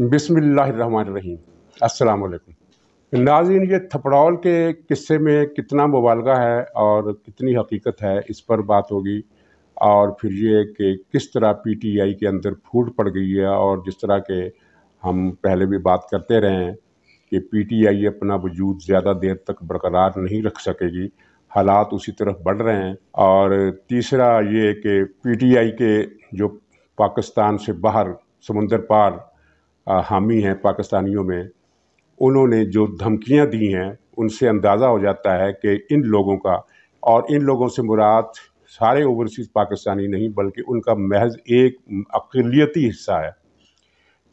बिसमीम अल्लाम नाज़िन ये थपड़ौल के किस्से में कितना मुबालगा है और कितनी हकीकत है इस पर बात होगी और फिर ये कि किस तरह पीटीआई के अंदर फूट पड़ गई है और जिस तरह के हम पहले भी बात करते रहे हैं कि पीटीआई अपना वजूद ज़्यादा देर तक बरकरार नहीं रख सकेगी हालात उसी तरफ बढ़ रहे हैं और तीसरा ये कि पीटीआई के जो पाकिस्तान से बाहर समुंदर पार हामी हैं पाकिस्तानियों में उन्होंने जो धमकियां दी हैं उनसे अंदाज़ा हो जाता है कि इन लोगों का और इन लोगों से मुराद सारे ओवरसीज़ पाकिस्तानी नहीं बल्कि उनका महज एक अकलीती हिस्सा है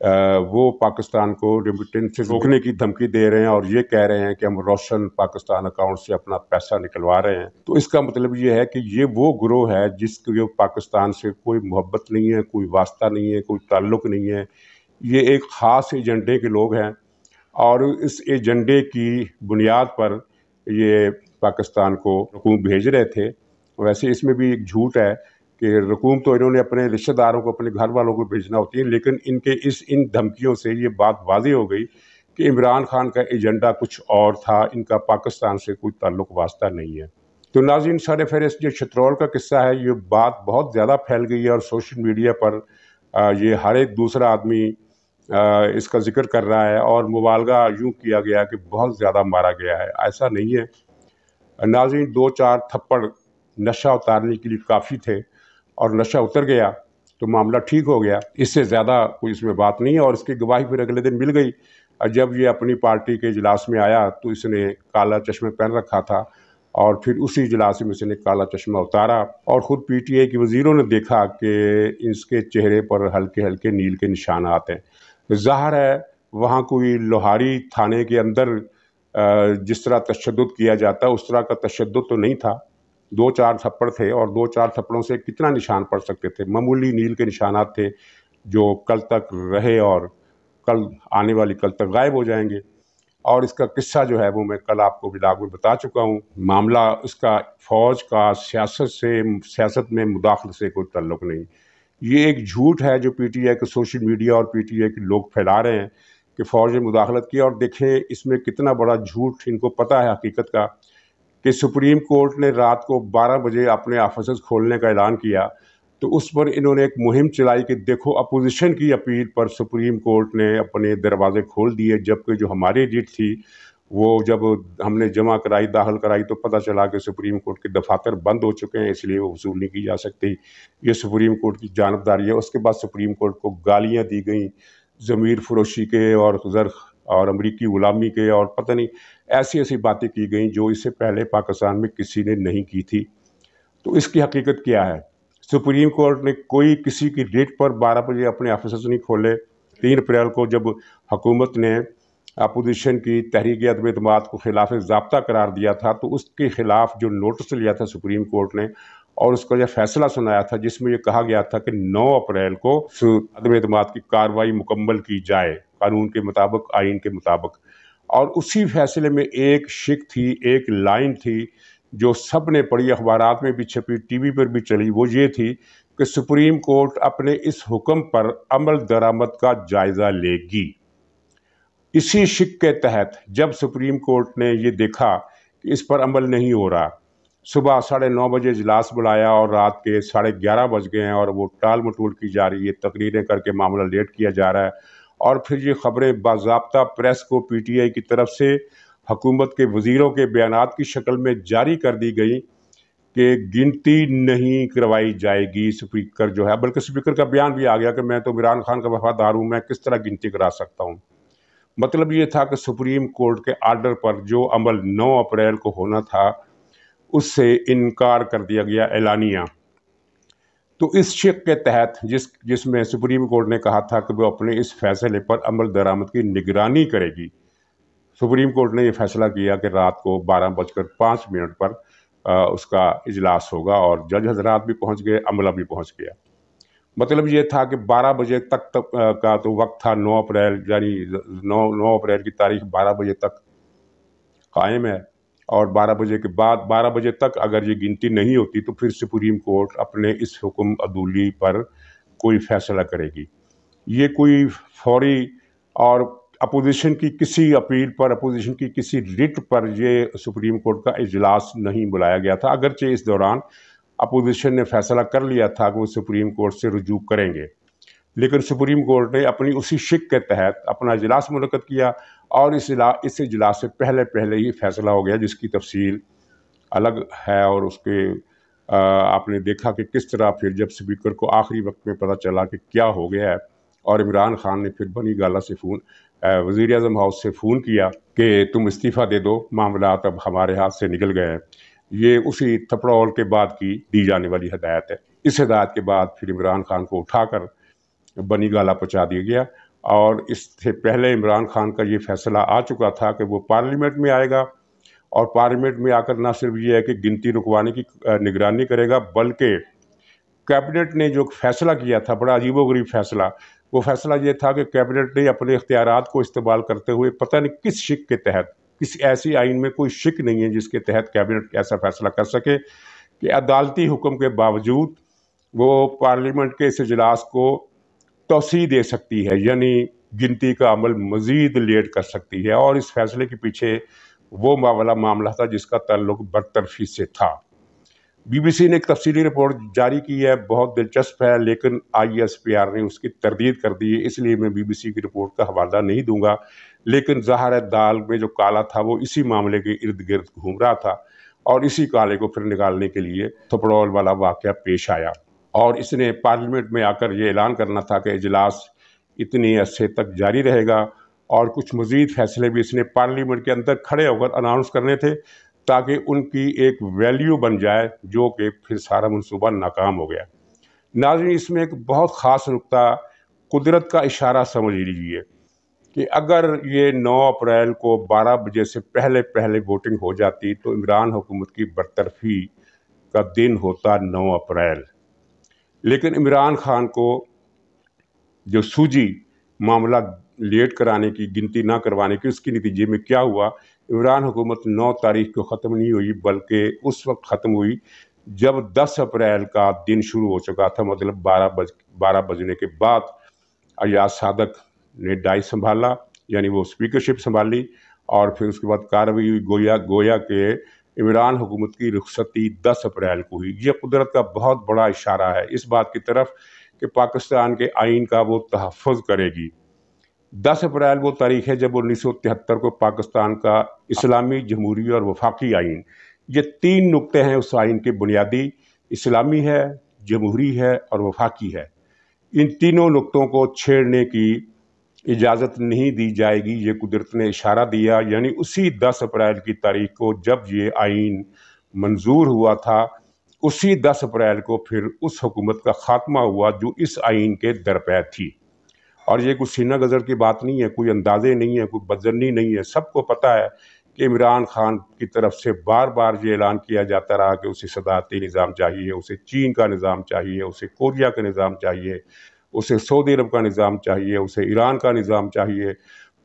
आ, वो पाकिस्तान को रिमिटेंस से रोकने की धमकी दे रहे हैं और ये कह रहे हैं कि हम रोशन पाकिस्तान अकाउंट से अपना पैसा निकलवा रहे हैं तो इसका मतलब ये है कि ये वो ग्रोह है जिसके पाकिस्तान से कोई मोहब्बत नहीं है कोई वास्ता नहीं है कोई ताल्लुक नहीं है ये एक ख़ास एजेंडे के लोग हैं और इस एजेंडे की बुनियाद पर ये पाकिस्तान को रकूम भेज रहे थे वैसे इसमें भी एक झूठ है कि रकूम तो इन्होंने अपने रिश्तेदारों को अपने घर वालों को भेजना होती है लेकिन इनके इस इन धमकियों से ये बात वाजी हो गई कि इमरान खान का एजेंडा कुछ और था इनका पाकिस्तान से कोई ताल्लुक वास्ता नहीं है तो नाजिन सर फहरिस्त जो छतरौल का किस्सा है ये बात बहुत ज़्यादा फैल गई है और सोशल मीडिया पर ये हर एक दूसरा आदमी इसका जिक्र कर रहा है और मुबालगा यूँ किया गया कि बहुत ज़्यादा मारा गया है ऐसा नहीं है नाजिन दो चार थप्पड़ नशा उतारने के लिए काफ़ी थे और नशा उतर गया तो मामला ठीक हो गया इससे ज़्यादा कोई इसमें बात नहीं है और इसकी गवाही फिर अगले दिन मिल गई और जब ये अपनी पार्टी के इजलास में आया तो इसने काला चश्मे पहन रखा था और फिर उसी इजलास में इसने काला चश्मा उतारा और ख़ुद पीटीए के वज़ीरों ने देखा कि इसके चेहरे पर हल्के हल्के नील के निशान आते हैं ज़ाहिर है वहाँ कोई लोहारी थाने के अंदर जिस तरह तशद किया जाता है उस तरह का तशद तो नहीं था दो चार थप्पड़ थे और दो चार थप्पड़ों से कितना निशान पड़ सकते थे मामूली नील के निशानात थे जो कल तक रहे और कल आने वाली कल तक गायब हो जाएंगे और इसका किस्सा जो है वो मैं कल आपको बिलाग में बता चुका हूँ मामला इसका फ़ौज का सियासत से सियासत में मुदाखल से कोई तल्लुक़ नहीं ये एक झूठ है जो पीटीआई के सोशल मीडिया और पीटीआई के लोग फैला रहे हैं कि फ़ौज ने मुदाखलत की और देखें इसमें कितना बड़ा झूठ इनको पता है हकीकत का कि सुप्रीम कोर्ट ने रात को 12 बजे अपने ऑफिस खोलने का ऐलान किया तो उस पर इन्होंने एक मुहिम चलाई कि देखो अपोजिशन की अपील पर सुप्रीम कोर्ट ने अपने दरवाजे खोल दिए जबकि जो हमारी डिट थी वो जब हमने जमा कराई दाखिल कराई तो पता चला कि सुप्रीम कोर्ट के दफातर बंद हो चुके हैं इसलिए वो वसूल नहीं की जा सकती ये सुप्रीम कोर्ट की जानबदारी है उसके बाद सुप्रीम कोर्ट को गालियाँ दी गई ज़मीर फरोशी के और जर और अमरीकी ग़ुलामी के और पता नहीं ऐसी ऐसी बातें की गई जो इससे पहले पाकिस्तान में किसी ने नहीं की थी तो इसकी हकीकत क्या है सुप्रीम कोर्ट ने कोई किसी की डेट पर बारह बजे अपने ऑफिसर्स नहीं खोले तीन अप्रैल को जब हुकूमत ने अपोजिशन की तहरीक अतमाद को खिलाफ जबता करार दिया था तो उसके ख़िलाफ़ जो नोटिस लिया था सुप्रीम कोर्ट ने और उसका जो फैसला सुनाया था जिसमें यह कहा गया था कि 9 अप्रैल को अदम अतमाद की कार्रवाई मुकम्मल की जाए कानून के मुताबिक आइन के मुताबिक और उसी फैसले में एक शिक थी एक लाइन थी जो सब ने पढ़ी अखबार में भी छपी टीवी पर भी चली वो ये थी कि सुप्रीम कोर्ट अपने इस हुक्म पर अमल दरामद का जायज़ा लेगी इसी शिक के तहत जब सुप्रीम कोर्ट ने ये देखा कि इस पर अमल नहीं हो रहा सुबह साढ़े नौ बजे इजलास बुलाया और रात के साढ़े ग्यारह बज गए हैं और वो टाल मटोल की जा रही है तकरीरें करके मामला लेट किया जा रहा है और फिर ये खबरें बाबा प्रेस को पीटीआई की तरफ से हकूमत के वजीरों के बयान की शक्ल में जारी कर दी गई कि गिनती नहीं करवाई जाएगी स्पीकर जो है बल्कि स्पीकर का बयान भी आ गया कि मैं तो इमरान खान का वफादार हूँ मैं किस तरह गिनती करा सकता हूँ मतलब ये था कि सुप्रीम कोर्ट के आर्डर पर जो अमल 9 अप्रैल को होना था उससे इनकार कर दिया गया एलानिया तो इस शिक के तहत जिस जिसमें सुप्रीम कोर्ट ने कहा था कि वो अपने इस फैसले पर अमल दरामद की निगरानी करेगी सुप्रीम कोर्ट ने यह फैसला किया कि रात को बारह बजकर पाँच मिनट पर आ, उसका इजलास होगा और जज हजरात भी पहुंच गए अमला भी पहुंच गया मतलब ये था कि 12 बजे तक तक का तो वक्त था 9 अप्रैल यानी 9 9 अप्रैल की तारीख 12 बजे तक कायम है और 12 बजे के बाद 12 बजे तक अगर ये गिनती नहीं होती तो फिर सुप्रीम कोर्ट अपने इस हुक्म अदूली पर कोई फैसला करेगी ये कोई फौरी और अपोजिशन की किसी अपील पर अपोजिशन की किसी रिट पर ये सुप्रीम कोर्ट का इजलास नहीं बुलाया गया था अगरचे इस दौरान अपोजिशन ने फैसला कर लिया था कि वो सुप्रीम कोर्ट से रजू करेंगे लेकिन सुप्रीम कोर्ट ने अपनी उसी शिक के तहत अपना इजलास मुनद किया और इस इस इजलास से पहले पहले ही फैसला हो गया जिसकी तफसील अलग है और उसके आ, आपने देखा कि किस तरह फिर जब स्पीकर को आखिरी वक्त में पता चला कि क्या हो गया है और इमरान खान ने फिर बनी गाला से फ़ोन वज़ी अजम हाउस से फ़ोन किया कि तुम इस्तीफ़ा दे दो मामला अब हमारे हाथ से निकल गए हैं ये उसी थपड़ौल के बाद की दी जाने वाली हदायत है इस हदायत के बाद फिर इमरान खान को उठाकर बनी गाला पहुँचा दिया गया और इससे पहले इमरान खान का ये फैसला आ चुका था कि वो पार्लियामेंट में आएगा और पार्लियामेंट में आकर ना सिर्फ ये है कि गिनती रुकवाने की निगरानी करेगा बल्कि कैबिनेट ने जो फैसला किया था बड़ा अजीबोगरीब फैसला वो फैसला ये था कि कैबिनेट ने अपने इख्तियार को इस्तेमाल करते हुए पता नहीं किस शिक के तहत किसी ऐसी आइन में कोई शिक नहीं है जिसके तहत कैबिनेट ऐसा फैसला कर सके कि अदालती हुक्म के बावजूद वो पार्लियामेंट के इस इजलास को तोसी दे सकती है यानी गिनती का अमल मज़ीद लेट कर सकती है और इस फैसले के पीछे वो वाला मामला था जिसका तल्लुक बरतरफी से था बीबीसी ने एक तफसीली रिपोर्ट जारी की है बहुत दिलचस्प है लेकिन आईएसपीआर ने उसकी तरदीद कर दी है इसलिए मैं बीबीसी की रिपोर्ट का हवाला नहीं दूंगा लेकिन जहर दाल में जो काला था वो इसी मामले के इर्द गिर्द घूम रहा था और इसी काले को फिर निकालने के लिए थपड़ौल वाला वाक़ पेश आया और इसने पार्लियामेंट में आकर ये ऐलान करना था कि इजलास इतने अरसे तक जारी रहेगा और कुछ मज़ीद फैसले भी इसने पार्लियामेंट के अंदर खड़े होकर अनाउंस करने थे ताकि उनकी एक वैल्यू बन जाए जो कि फिर सारा मनसूबा नाकाम हो गया नाज़ी इसमें एक बहुत ख़ास नुकता कुदरत का इशारा समझ लीजिए कि अगर ये 9 अप्रैल को 12 बजे से पहले पहले वोटिंग हो जाती तो इमरान हुकूमत की बरतरफी का दिन होता 9 अप्रैल लेकिन इमरान खान को जो सूझी मामला लेट कराने की गिनती ना करवाने की उसके नतीजे में क्या हुआ इमरान हुकूमत नौ तारीख को ख़त्म नहीं हुई बल्कि उस वक्त ख़त्म हुई जब 10 अप्रैल का दिन शुरू हो चुका था मतलब 12 बज बारह बजने के बाद अयाज सादक ने डाई संभाला यानी वो स्पीकरशिप संभाली और फिर उसके बाद कार्रवाई हुई गोया गोया के इमरान हुकूमत की रुखसती 10 अप्रैल को हुई ये कुदरत का बहुत बड़ा इशारा है इस बात की तरफ कि पाकिस्तान के आइन का वो तहफ़ करेगी दस अप्रैल वो तारीख है जब उन्नीस को पाकिस्तान का इस्लामी जमहूरी और वफाकी आइन ये तीन नुकते हैं उस आइन के बुनियादी इस्लामी है जमहूरी है और वफाकी है इन तीनों नुकतों को छेड़ने की इजाज़त नहीं दी जाएगी ये कुदरत ने इशारा दिया यानी उसी 10 अप्रैल की तारीख को जब ये आइन मंजूर हुआ था उसी 10 अप्रैल को फिर उस हुकूमत का ख़ात्मा हुआ जो इस आइन के दरपै थी और ये कुछ सीना गज़र की बात नहीं है कोई अंदाजे नहीं है कोई बदजनी नहीं है सबको पता है कि इमरान खान की तरफ से बार बार ये ऐलान किया जाता रहा कि उसे सदारती निज़ाम चाहिए उसे चीन का निज़ाम चाहिए उसे कोरिया का निज़ाम चाहिए उसे सऊदी अरब का निज़ाम चाहिए उसे ईरान का निज़ाम चाहिए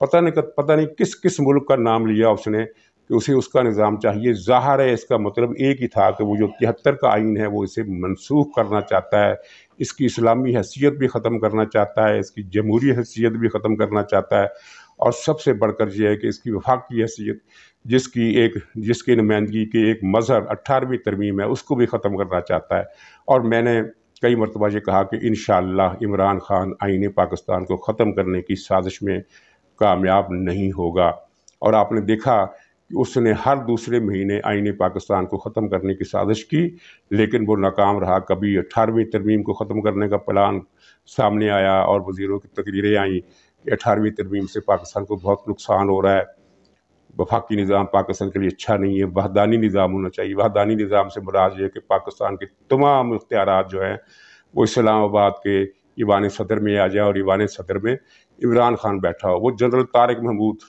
पता नहीं पता नहीं किस किस मुल्क का नाम लिया उसने कि उसे उसका निज़ाम चाहिए ज़ाहर है इसका मतलब एक ही था कि वो जो तिहत्तर का आइन है वो इसे मनसूख करना चाहता है इसकी इस्लामी हैसियत भी ख़त्म करना चाहता है इसकी जमहूरी हैसियत भी ख़त्म करना चाहता है और सबसे बढ़कर यह है कि इसकी वफाक की हैसियत जिसकी एक जिसकी नुमाइंदगी की एक मज़हर अट्ठारहवीं तरमीम है उसको भी ख़त्म करना चाहता है और मैंने कई मरतबा ये कहा कि इन इमरान ख़ान आइन पाकिस्तान को ख़त्म करने की साजिश में कामयाब नहीं होगा और आपने देखा उसने हर दूसरे महीने आइन पाकिस्तान को ख़त्म करने की साजिश की लेकिन वो नाकाम रहा कभी अठारहवीं तरमीम को ख़त्म करने का प्लान सामने आया और वजीरों की तकरीरें आईं कि अठारहवीं तरमीम से पाकिस्तान को बहुत नुकसान हो रहा है वफाकी निज़ाम पाकिस्तान के लिए अच्छा नहीं है वहदानी निज़ाम होना चाहिए वहदानी निज़ाम से मराज ये कि पाकिस्तान के तमाम इख्तियार जो हैं वो इस्लामाबाद के ईवान सदर में आ जाए और ईवान सदर में इमरान खान बैठा हो वो जनरल तारक महमूद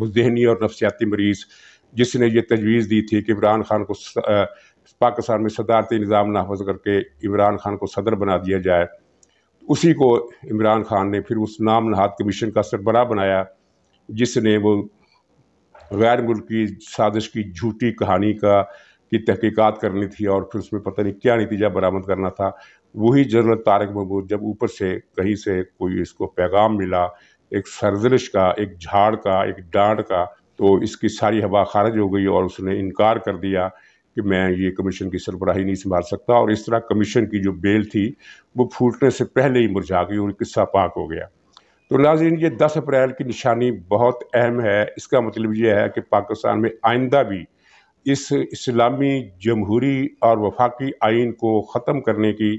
जहनी और नफसियाती मरीज़ जिसने ये तजवीज़ दी थी कि इमरान खान को पाकिस्तान में सदारती निज़ाम नाफज करके इमरान खान को सदर बना दिया जाए उसी को इमरान खान ने फिर उस नाम नहाद कमीशन का सरबराह बनाया जिसने वो गैर मुल्की साजिश की झूठी कहानी का की तहकीकत करनी थी और फिर उसमें पता नहीं क्या नतीजा बरामद करना था वही जनरल तारक महमूद जब ऊपर से कहीं से कोई इसको पैगाम मिला एक सरजरिश का एक झाड़ का एक डांड का तो इसकी सारी हवा खारिज हो गई और उसने इनकार कर दिया कि मैं ये कमीशन की सरबराही नहीं संभाल सकता और इस तरह कमीशन की जो बेल थी वो फूटने से पहले ही मुरझा गई और किस्सा पाक हो गया तो नाजीन ये 10 अप्रैल की निशानी बहुत अहम है इसका मतलब ये है कि पाकिस्तान में आइंदा भी इस इस्लामी जमहूरी और वफाकी आइन को ख़त्म करने की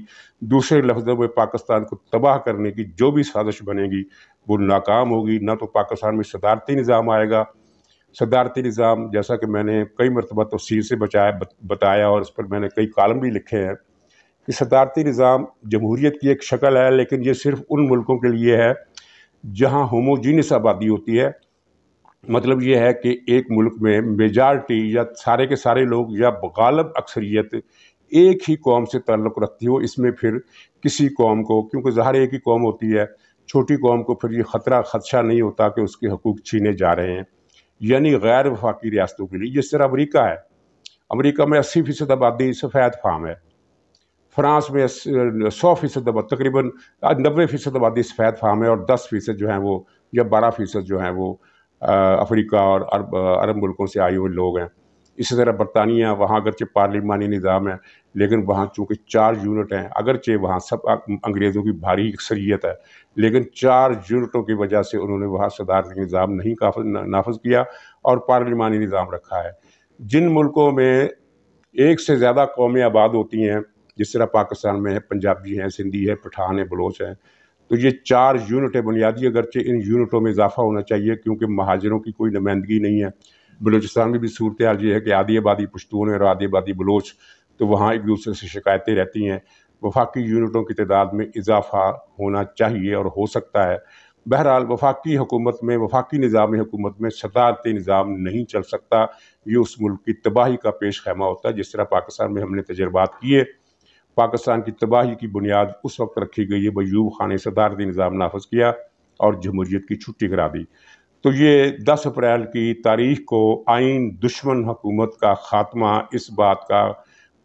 दूसरे लफ्जों में पाकिस्तान को तबाह करने की जो भी साजिश बनेगी वो नाकाम होगी ना तो पाकिस्तान में सदारती निज़ाम आएगा सदारती निज़ाम जैसा कि मैंने कई मरतबा तफसील से बचाया बताया और इस पर मैंने कई कालम भी लिखे हैं कि सदारती निज़ाम जमहूरीत की एक शक्ल है लेकिन ये सिर्फ उन मुल्कों के लिए है जहाँ होमोजीनस आबादी होती है मतलब ये है कि एक मुल्क में मेजार्टी या सारे के सारे लोग या गालब अक्सरियत एक ही कौम से ताल्लुक़ रखती हो इसमें फिर किसी कौम को क्योंकि ज़ाहिर एक ही कौम होती है छोटी कौम को फिर ये ख़तरा खदशा नहीं होता कि उसके हकूक़ छीने जा रहे हैं यानी गैर वफाकी रियासतों के लिए जिस तरह अमरीका है अमरीका में अस्सी फ़ीसद आबादी सफ़ेद फाम है फ्रांस में सौ फ़ीसद तकरीबन नबे फ़ीसद आबादी सफ़ेद फाम है और दस फ़ीसद जो है वो या बारह फ़ीसद जो है वो अफ्रीका और अरब अरब मुल्कों से आए हुए लोग हैं इसी तरह बरतानिया वहाँ अगरचे पार्लिमानी निज़ाम है लेकिन वहाँ चूँकि चार यूनिट हैं अगरचे वहाँ सब अंग्रेज़ों की भारी अक्सरियत है लेकिन चार यूनिटों की वजह से उन्होंने वहाँ सदारती निज़ाम नहीं नाफज किया और पार्लिमानी निज़ाम रखा है जिन मुल्कों में एक से ज़्यादा कौमें आबाद होती हैं जिस तरह पाकिस्तान में है पंजाबी हैं सिंधी है पठान है बलोच हैं तो ये चार यूनिट है बुनियादी अगरचे इन यूनिटों में इजाफा होना चाहिए क्योंकि महाजरों की कोई नुमाइंदगी नहीं है बलोचिस्तान में भी सूरत हाल ये है कि आधी आबादी पश्तून और आधी आबादी बलोच तो वहाँ एक दूसरे से शिकायतें रहती हैं वफाकी यूनिटों की तादाद में इजाफा होना चाहिए और हो सकता है बहरहाल वफाकी हुकूमत में वफाकी निज़ाम हुकूमत में सदारती निज़ाम नहीं चल सकता ये उस मुल्क की तबाही का पेश खैमा होता है जिस तरह पाकिस्तान में हमने तजर्बात किए पाकिस्तान की तबाही की बुनियाद उस वक्त रखी गई है बयूब खान ने सदारती निज़ाम नाफज किया और जमहूरीत की छुट्टी करा दी तो ये 10 अप्रैल की तारीख को आइन दुश्मन हुकूमत का ख़ात्मा इस बात का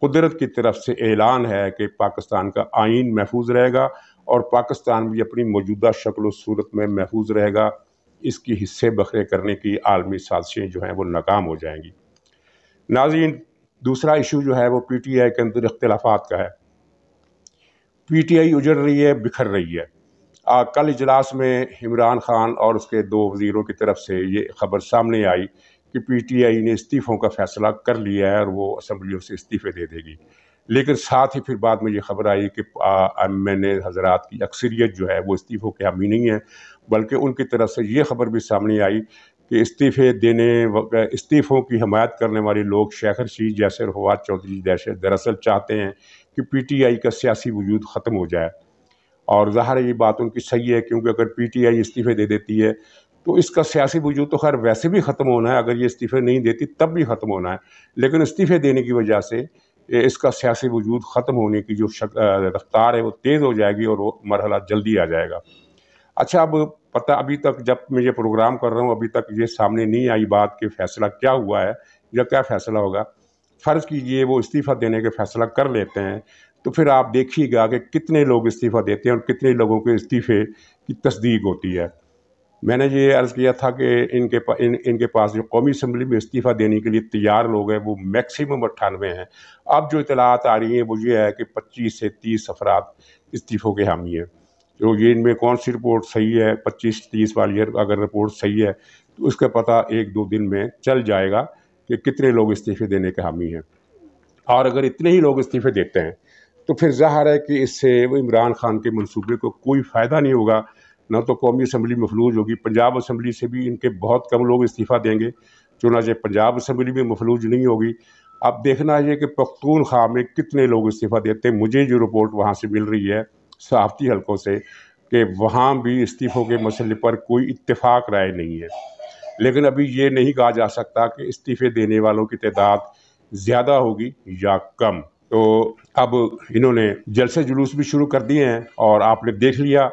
कुदरत की तरफ से ऐलान है कि पाकिस्तान का आइन महफूज रहेगा और पाकिस्तान भी अपनी मौजूदा शक्ल सूरत में महफूज रहेगा इसकी हिस्से बखरे करने की आलमी साजिशें जो हैं वो नाकाम हो जाएंगी नाजीन दूसरा इशू जो है वो पी टी आई के अंदर इख्तलाफात का है पीटीआई उजड़ रही है बिखर रही है आ, कल इजलास में इमरान खान और उसके दो वजीरों की तरफ से ये खबर सामने आई कि पीटीआई ने इस्तीफ़ों का फैसला कर लिया है और वो असम्बलियों से इस्तीफ़े दे देगी लेकिन साथ ही फिर बाद में ये खबर आई कि एम एन ए हजरात की अक्सरियत जो है वो इस्तीफ़ों के हामी नहीं है बल्कि उनकी तरफ से ये खबर भी सामने आई कि इस्तीफ़े देने इस्तीफ़ों की हमायत करने वाले लोग शेखर शीद जैसे रफवाद चौधरी जैसे दरअसल चाहते हैं कि पीटीआई का सियासी वजूद ख़त्म हो जाए और ज़ाहिर ये बात उनकी सही है क्योंकि अगर पीटीआई इस्तीफ़े दे देती है तो इसका सियासी वजूद तो खैर वैसे भी ख़त्म होना है अगर ये इस्तीफ़े नहीं देती तब भी ख़त्म होना है लेकिन इस्तीफ़े देने की वजह से इसका सियासी वजूद ख़त्म होने की जो रफ्तार है वो तेज़ हो जाएगी और वो मरहला जल्दी आ जाएगा अच्छा अब पता अभी तक जब मैं ये प्रोग्राम कर रहा हूँ अभी तक ये सामने नहीं आई बात कि फैसला क्या हुआ है या क्या फैसला होगा फ़र्ज़ कीजिए वो इस्तीफ़ा देने का फैसला कर लेते हैं तो फिर आप देखिएगा कि कितने लोग इस्तीफ़ा देते हैं और कितने लोगों के इस्तीफ़े की तस्दीक होती है मैंने ये अर्ज़ किया था कि इनके पा, इन इनके पास जो कौमी असम्बली में इस्तीफ़ा देने के लिए तैयार लोग हैं वो मैक्सिमम अट्ठानवे हैं अब जो इतलात आ रही हैं वो ये है कि पच्चीस से तीस अफराद इस्तीफ़ों के हामी हैं ये इनमें कौन सी रिपोर्ट सही है पच्चीस तीस वाली अगर रिपोर्ट सही है तो उसका पता एक दो दिन में चल जाएगा कि कितने लोग इस्तीफे देने के हामी हैं और अगर इतने ही लोग इस्तीफे देते हैं तो फिर जाहिर है कि इससे वो इमरान खान के मंसूबे को कोई फ़ायदा नहीं होगा ना तो कौमी असम्बली मफलूज होगी पंजाब असम्बली से भी इनके बहुत कम लोग इस्तीफ़ा देंगे चुनाचे पंजाब असम्बली भी मफलूज नहीं होगी अब देखना है कि पख्तूनख्वा में कितने लोग इस्तीफ़ा देते हैं मुझे जो रिपोर्ट वहाँ से मिल रही है सहाफ़ती हलकों से कि वहाँ भी इस्तीफ़ों के मसले पर कोई इतफ़ाक़ राय नहीं है लेकिन अभी ये नहीं कहा जा सकता कि इस्तीफ़े देने वालों की तादाद ज़्यादा होगी या कम तो अब इन्होंने जलसे जुलूस भी शुरू कर दिए हैं और आपने देख लिया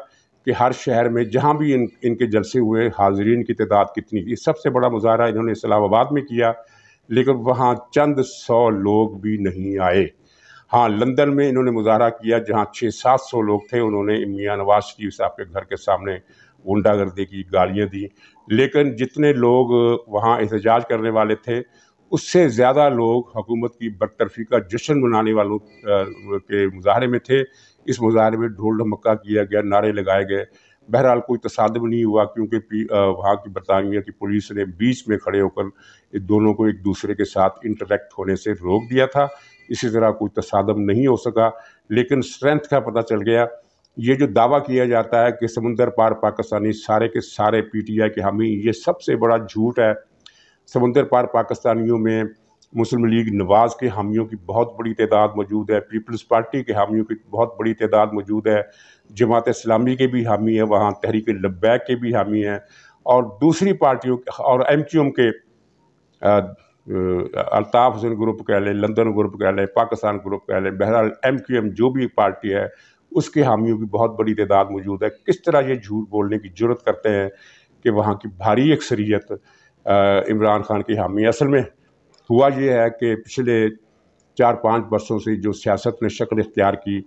कि हर शहर में जहाँ भी इन इनके जलसे हुए हाजरीन की तादाद कितनी थी सबसे बड़ा मुजाहरा इन्होंने इस्लामाबाद में किया लेकिन वहाँ चंद सौ लोग भी नहीं आए हाँ लंदन में इन्होंने मुजाहरा किया जहाँ छः सात सौ लोग थे उन्होंने मियाँ नवाज शरीफ साहब के घर के सामने गुंडागर्दी की गालियाँ दी लेकिन जितने लोग वहाँ एहतजाज करने वाले थे उससे ज़्यादा लोग हुकूमत की बदतरफी का जश्न मनाने वालों के मुजाहरे में थे इस मुजाहरे में ढोल ढमक्का किया गया नारे लगाए गए बहरहाल कोई तसादम नहीं हुआ क्योंकि वहाँ की बरतानिया की पुलिस ने बीच में खड़े होकर दोनों को एक दूसरे के साथ इंटरेक्ट होने से रोक दिया था इसी तरह कोई तसादम नहीं हो सका लेकिन स्ट्रेंथ का पता चल गया ये जो दावा किया जाता है कि समुंदर पार पाकिस्तानी सारे के सारे पीटीआई के हामी ये सबसे बड़ा झूठ है समुंदर पार पाकिस्तानियों में मुस्लिम लीग नवाज़ के हामियों की बहुत बड़ी तादाद मौजूद है पीपल्स पार्टी के हामियों की बहुत बड़ी तादाद मौजूद है जमात इस्लामी के भी हामी है वहाँ तहरीक लब्बैक के भी हामी हैं और दूसरी पार्टियों और एम क्यू एम के अल्ताफ़ हुसैन ग्रुप कह लें लंदन ग्रुप कह लें पाकिस्तान ग्रुप कह लें बहरहाल एम क्यू एम जो भी पार्टी है उसके हामियों की बहुत बड़ी तादाद मौजूद है किस तरह ये झूठ बोलने की जरूरत करते हैं कि वहाँ की भारी अक्सरियत इमरान खान की हामी असल में हुआ ये है कि पिछले चार पाँच बरसों से जो सियासत ने शक्ल इख्तियार की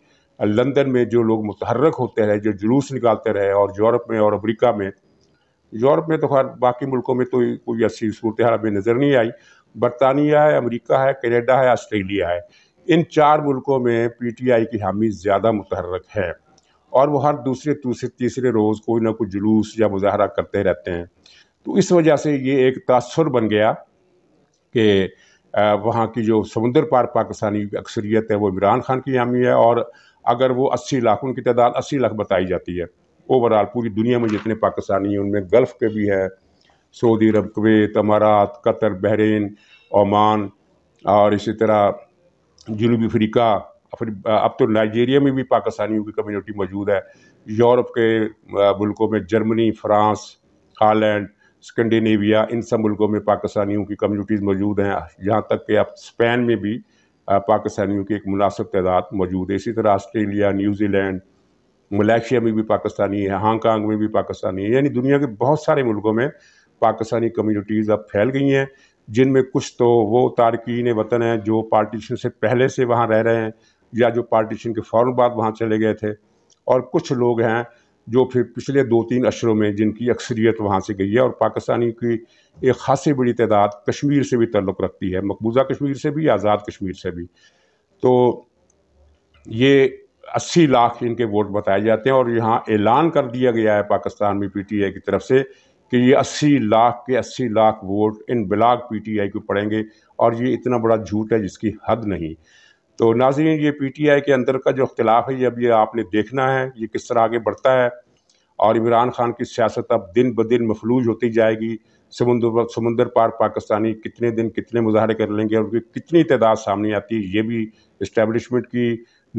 लंदन में जो लोग मुतहरक होते रहे जो जुलूस निकालते रहे और यूरोप में और अमरीका में यूरोप में तो खैर बाकी मुल्कों में तो कोई ऐसी सूरत हाल अभी नज़र नहीं आई बरतानिया है अमेरिका है कनाडा है ऑस्ट्रेलिया है इन चार मुल्कों में पीटीआई की हामी ज़्यादा मुतहरक है और वो हर दूसरे दूसरे तीसरे रोज़ कोई ना कोई जुलूस या मुजाहरा करते रहते हैं तो इस वजह से ये एक तासर बन गया कि वहाँ की जो समुंदर पार पाकिस्तानी अक्सरियत है वो इमरान खान की हामी है और अगर वो अस्सी लाख उनकी तादाद अस्सी लाख बताई जाती है ओवरऑल पूरी दुनिया में जितने पाकिस्तानी हैं उनमें गल्फ़ के भी हैं सऊदी अरब कुवैत अमारात कतर बहरीन ओमान और इसी तरह जनूबी अफ्रीका अब तो नाइजीरिया में भी पाकिस्तानियों की कम्युनिटी मौजूद है यूरोप के मुल्कों में जर्मनी फ्रांस हालैंड स्कैंडिनेविया इन सब मुल्कों में पाकिस्तानियों की कम्युनिटीज़ मौजूद हैं यहाँ तक कि अब स्पेन में भी पाकिस्तानियों की एक मुनासब तादाद मौजूद है इसी तरह ऑस्ट्रेलिया न्यूजीलैंड मलेशिया में भी पाकिस्तानी है हांगकॉन्ग में भी पाकिस्तानी है यानी दुनिया के बहुत सारे मुल्कों में पाकिस्तानी कम्यूनिटीज़ अब फैल गई हैं जिनमें कुछ तो वो तारकिन वतन हैं जो पार्टीशन से पहले से वहाँ रह रहे हैं या जो पार्टीशन के फ़ौर बाद वहाँ चले गए थे और कुछ लोग हैं जो फिर पिछले दो तीन अशरों में जिनकी अक्सरियत वहाँ से गई है और पाकिस्तानी की एक खासी बड़ी तादाद कश्मीर से भी तल्लुक़ रखती है मकबूजा कश्मीर से भी आज़ाद कश्मीर से भी तो ये अस्सी लाख इनके वोट बताए जाते हैं और यहाँ ऐलान कर दिया गया है पाकिस्तान में पी टी आई की तरफ से कि ये 80 लाख के 80 lakh vote in block PTI को पड़ेंगे और ये इतना बड़ा झूठ है जिसकी हद नहीं तो नाजरीन ये पीटीआई के अंदर का जो अख्तिलाफ है ये अब ये आपने देखना है ये किस तरह आगे बढ़ता है और इमरान खान की सियासत अब दिन ब दिन मफलूज होती जाएगी समुंदर समुंदर पार पाकिस्तानी कितने दिन कितने मुजाहरे कर लेंगे और उनकी कितनी तादाद सामने आती है ये भी इस्टेबलिशमेंट की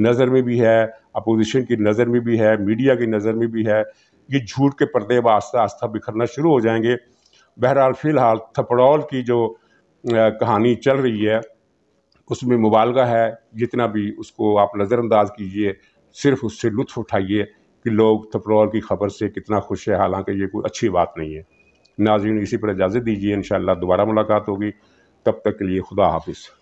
नज़र में भी है अपोजिशन की नज़र में भी है मीडिया की नज़र में भी है ये झूठ के पर्दे व आस्था आस्था बिखरना शुरू हो जाएंगे बहरहाल फ़िलहाल थपड़ौल की जो कहानी चल रही है उसमें मुबालगा है जितना भी उसको आप नज़रअंदाज कीजिए सिर्फ उससे लुत्फ उठाइए कि लोग थपड़ौल की खबर से कितना खुश है हालांकि ये कोई अच्छी बात नहीं है नाजिन इसी पर इजाज़त दीजिए इन दोबारा मुलाकात होगी तब तक के लिए खुदा हाफिज़